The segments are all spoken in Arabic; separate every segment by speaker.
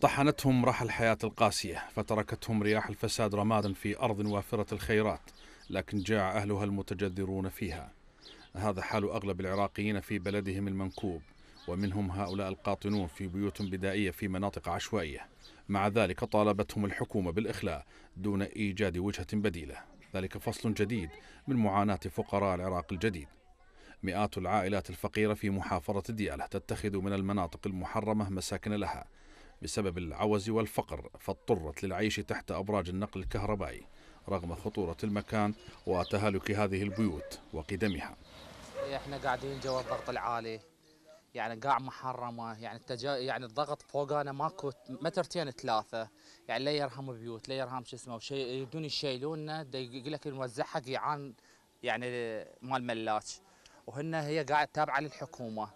Speaker 1: طحنتهم راح الحياة القاسية فتركتهم رياح الفساد رمادا في أرض وافرة الخيرات لكن جاع أهلها المتجذرون فيها هذا حال أغلب العراقيين في بلدهم المنكوب ومنهم هؤلاء القاطنون في بيوت بدائية في مناطق عشوائية مع ذلك طالبتهم الحكومة بالإخلاء دون إيجاد وجهة بديلة ذلك فصل جديد من معاناة فقراء العراق الجديد مئات العائلات الفقيرة في محافظة ديالة تتخذ من المناطق المحرمة مساكن لها بسبب العوز والفقر فاضطرت للعيش تحت أبراج النقل الكهربائي رغم خطورة المكان وتهالك هذه البيوت وقدمها
Speaker 2: احنا قاعدين جوا الضغط العالي يعني قاع محرمه يعني التجا... يعني الضغط فوقنا ماكو مترتين ثلاثه يعني لا يرهم بيوت لا يرهم شو اسمه وشي... يبدون يشيلونا يقول لك نوزعها قيعان يعني مال ملاك وهن هي قاعد تابعه للحكومه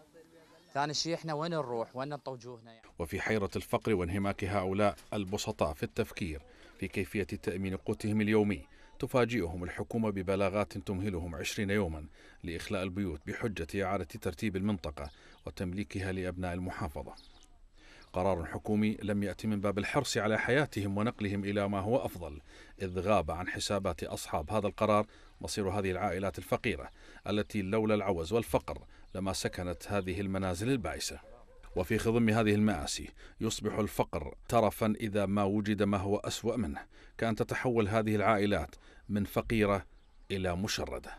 Speaker 2: ثاني شيء احنا وين نروح وين نطوي وجوهنا يعني.
Speaker 1: وفي حيرة الفقر وانهماك هؤلاء البسطاء في التفكير في كيفية تأمين قوتهم اليومي تفاجئهم الحكومة ببلاغات تمهلهم 20 يوما لإخلاء البيوت بحجة إعادة ترتيب المنطقة وتمليكها لأبناء المحافظة قرار حكومي لم يأتي من باب الحرص على حياتهم ونقلهم إلى ما هو أفضل إذ غاب عن حسابات أصحاب هذا القرار مصير هذه العائلات الفقيرة التي لولا العوز والفقر لما سكنت هذه المنازل البائسة وفي خضم هذه المآسي يصبح الفقر ترفا إذا ما وجد ما هو أسوأ منه كأن تتحول هذه العائلات من فقيرة إلى مشردة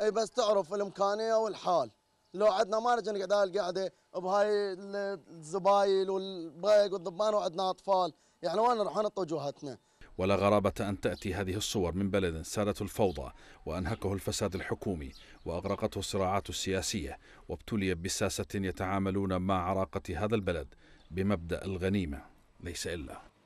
Speaker 3: أي بس تعرف الإمكانية والحال لو عندنا ما رجع نقعد القعده بهاي الزبايل والبايق والضبان وعندنا اطفال يعني وين راح نحط وجوهتنا
Speaker 1: ولا غرابة أن تأتي هذه الصور من بلد سادت الفوضى وأنهكه الفساد الحكومي وأغرقته الصراعات السياسية وابتلي بساسة يتعاملون مع عراقة هذا البلد بمبدأ الغنيمة ليس إلا